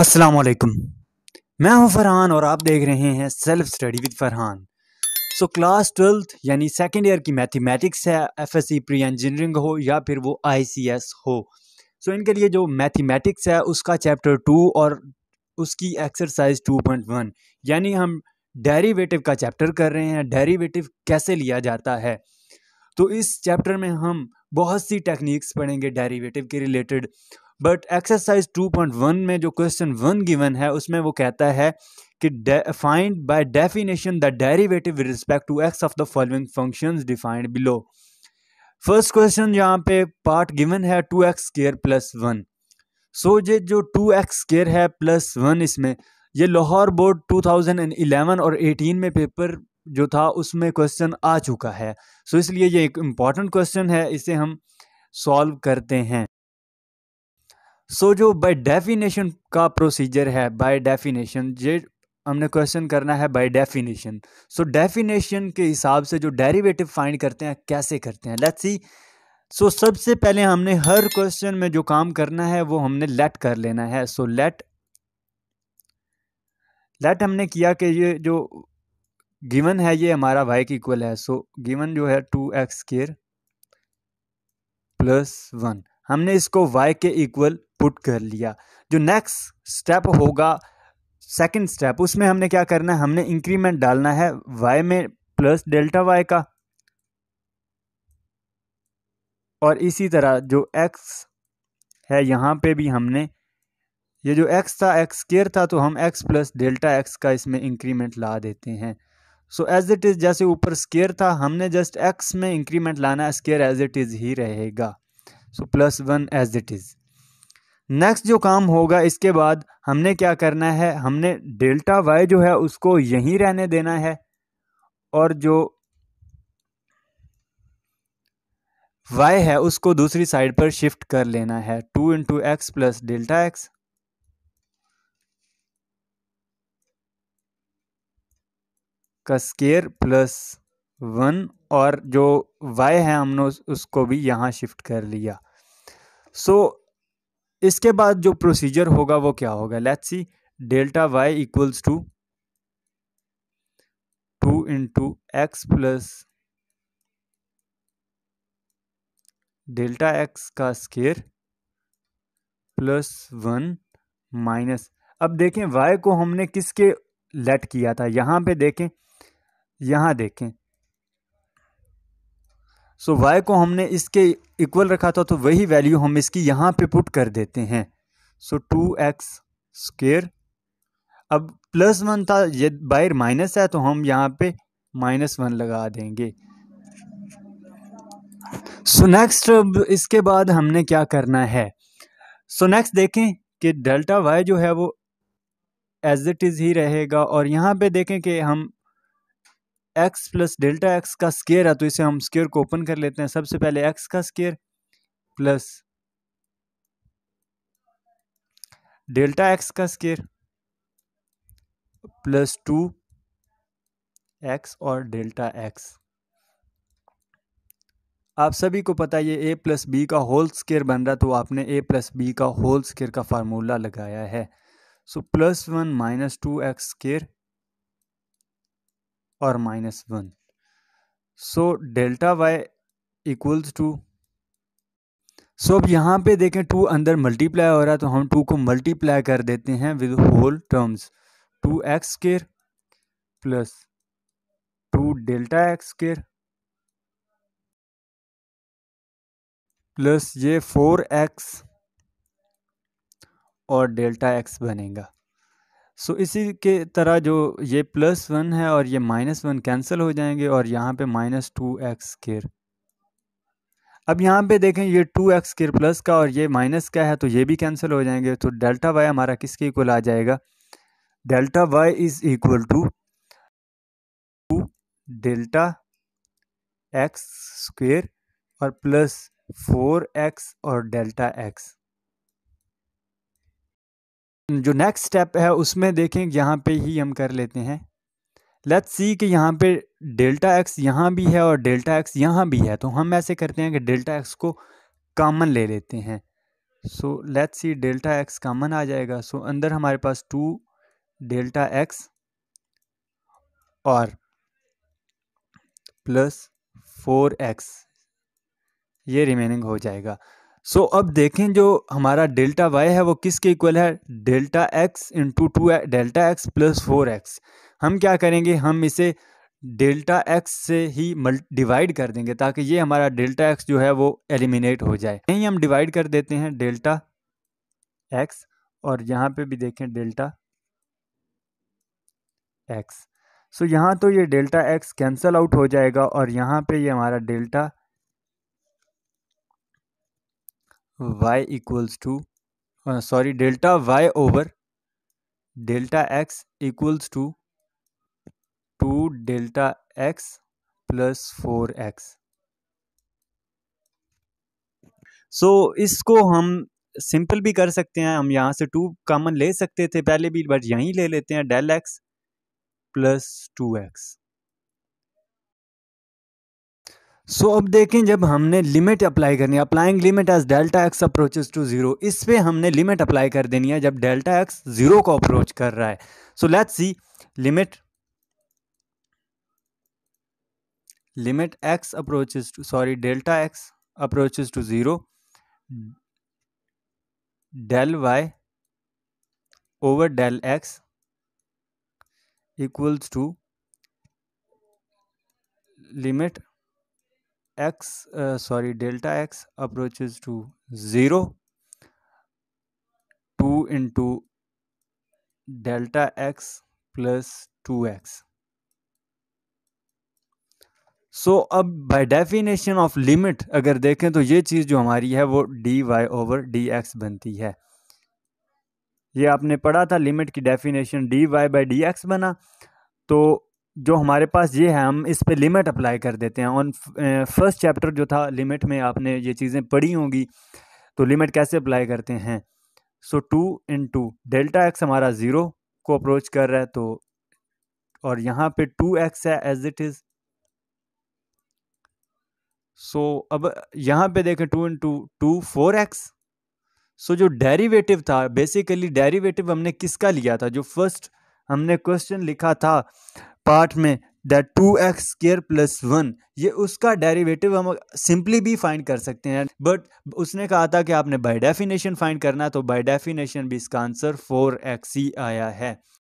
अस्सलाम वालेकुम मैं हूं फरहान और आप देख रहे हैं self study with Farhan so class twelfth यानी सेकेंड ईयर की मैथमेटिक्स है F S C pre engineering हो या फिर वो आई सी एस हो सो so, इनके लिए जो मैथमेटिक्स है उसका चैप्टर टू और उसकी एक्सरसाइज टू पॉइंट वन यानी हम डेरिवेटिव का चैप्टर कर रहे हैं डेरीवेटिव कैसे लिया जाता है तो इस चैप्टर में हम बहुत सी टेक्निक्स पढ़ेंगे डेरीवेटिव के रिलेटेड बट एक्सरसाइज 2.1 में जो क्वेश्चन वन गिवन है उसमें वो कहता है कि find by definition the derivative with respect to X of the following functions defined below first question यहाँ पे पार्ट गिवन है two X square plus one so ये जो टू एक्स स्केयर है प्लस वन इसमें ये लाहौर बोर्ड 2011 और 18 में पेपर जो था उसमें क्वेश्चन आ चुका है सो so इसलिए ये एक इम्पॉर्टेंट क्वेश्चन है इसे हम सॉल्व करते हैं सो जो बाय डेफिनेशन का प्रोसीजर है बाय डेफिनेशन ये हमने क्वेश्चन करना है बाय डेफिनेशन सो डेफिनेशन के हिसाब से जो डेरिवेटिव फाइंड करते हैं कैसे करते हैं लेट्स सी सो सबसे पहले हमने हर क्वेश्चन में जो काम करना है वो हमने लेट कर लेना है सो लेट लेट हमने किया कि ये जो गिवन है ये हमारा वाई के इक्वल है सो so, गिवन जो है two X square plus one हमने इसको वाई के इक्वल पुट कर लिया जो नेक्स्ट स्टेप होगा सेकंड स्टेप उसमें हमने क्या करना है हमने इंक्रीमेंट डालना है वाई में प्लस डेल्टा वाई का और इसी तरह जो एक्स है यहाँ पे भी हमने ये जो एक्स था एक्स केयर था तो हम एक्स प्लस डेल्टा एक्स का इसमें इंक्रीमेंट ला देते हैं सो एज इट इज़ जैसे ऊपर स्केयर था हमने जस्ट एक्स में इंक्रीमेंट लाना स्केयर एज इट इज़ ही रहेगा so plus one as it is next जो काम होगा इसके बाद हमने क्या करना है हमने डेल्टा वाई जो है उसको यहीं रहने देना है और जो वाई है उसको दूसरी साइड पर शिफ्ट कर लेना है two into X plus delta X का स्केयर प्लस वन और जो वाई है हमने उसको भी यहाँ शिफ्ट कर लिया सो so, इसके बाद जो प्रोसीजर होगा वो क्या होगा let's see delta Y equals to two into X plus delta X का स्केयर प्लस वन माइनस अब देखें वाई को हमने किसके लेट किया था यहां पे देखें यहां देखें सो so, y को हमने इसके इक्वल रखा था तो वही वैल्यू हम इसकी यहाँ पे पुट कर देते हैं सो टू एक्स स्केयर अब प्लस वन था ये बाहर माइनस है तो हम यहाँ पे माइनस वन लगा देंगे सो so, नेक्स्ट इसके बाद हमने क्या करना है सो so, नेक्स्ट देखें कि डेल्टा वाई जो है वो एज इट इज़ ही रहेगा और यहाँ पे देखें कि हम एक्स प्लस डेल्टा एक्स का स्केयर है तो इसे हम स्केयर को ओपन कर लेते हैं सबसे पहले एक्स का स्केयर प्लस डेल्टा एक्स का स्केयर प्लस टू एक्स और डेल्टा एक्स आप सभी को पता ये ए प्लस बी का होल स्केयर बन रहा तो आपने ए प्लस बी का होल स्केयर का फार्मूला लगाया है so plus one minus two X square और minus one so delta Y equals to so अब यहाँ पे देखें टू अंदर मल्टीप्लाई हो रहा है तो हम टू को मल्टीप्लाई कर देते हैं with whole terms two X square plus two delta X square plus ये फोर एक्स और डेल्टा एक्स बनेगा सो so, इसी के तरह जो ये प्लस वन है और ये माइनस वन कैंसिल हो जाएंगे और यहाँ पे माइनस टू एक्स स्केयर अब यहाँ पे देखें ये टू एक्स स्केयर प्लस का और ये माइनस का है तो ये भी कैंसिल हो जाएंगे तो डेल्टा वाई हमारा किसके इक्वल आ जाएगा delta Y is equal to two delta X square और प्लस फोर एक्स और डेल्टा एक्स जो नेक्स्ट स्टेप है उसमें देखें यहाँ पे ही हम कर लेते हैं लेट्स सी कि यहाँ पे डेल्टा एक्स यहाँ भी है और डेल्टा एक्स यहाँ भी है तो हम ऐसे करते हैं कि डेल्टा एक्स को कामन ले लेते हैं so let's see delta X common आ जाएगा सो so, अंदर हमारे पास टू डेल्टा एक्स और प्लस फोर एक्स ये रिमेनिंग हो जाएगा सो अब देखें जो हमारा डेल्टा वाई है वो किसके इक्वल है delta X into two delta X plus four X हम क्या करेंगे हम इसे डेल्टा एक्स से ही डिवाइड कर देंगे ताकि ये हमारा डेल्टा एक्स जो है वो एलिमिनेट हो जाए यहीं हम डिवाइड कर देते हैं डेल्टा एक्स और यहाँ पे भी देखें डेल्टा एक्स सो so, यहाँ तो ये डेल्टा एक्स कैंसल आउट हो जाएगा और यहाँ पे ये हमारा delta Y equals to sorry delta Y over delta X equals to two delta X plus four X so इसको हम सिंपल भी कर सकते हैं हम यहां से टू कॉमन ले सकते थे पहले भी बट यहीं ले लेते हैं del X plus two X so so, अब देखें जब हमने लिमिट अप्लाई करनी है applying limit as delta X approaches to zero इस पर हमने लिमिट अप्लाई कर देनी है जब डेल्टा एक्स जीरो को अप्रोच कर रहा है so let's see limit limit X approaches to sorry delta X approaches to zero del Y over del X equals to limit x uh, sorry delta x approaches to 0 2 into delta x plus 2x so so, अब by definition of limit अगर देखें तो ये चीज़ जो हमारी है वो D Y over D X बनती है ये आपने पढ़ा था लिमिट की definition D Y by D X बना तो जो हमारे पास ये है हम इस पे लिमिट अप्लाई कर देते हैं ऑन फर्स्ट चैप्टर जो था लिमिट में आपने ये चीज़ें पढ़ी होंगी तो लिमिट कैसे अप्लाई करते हैं so two into delta X हमारा ज़ीरो को अप्रोच कर रहा है तो और यहाँ पे टू एक्स है एज इट इज़ सो अब यहाँ पे देखें two into two four X so जो डेरिवेटिव था बेसिकली डेरिवेटिव हमने किसका लिया था जो फर्स्ट हमने क्वेश्चन लिखा था पार्ट में that two X square plus one ये उसका डेरिवेटिव हम सिंपली भी फाइंड कर सकते हैं बट उसने कहा था कि आपने बाय डेफिनेशन फाइंड करना तो बाय डेफिनेशन भी इसका आंसर फोर एक्स ही आया है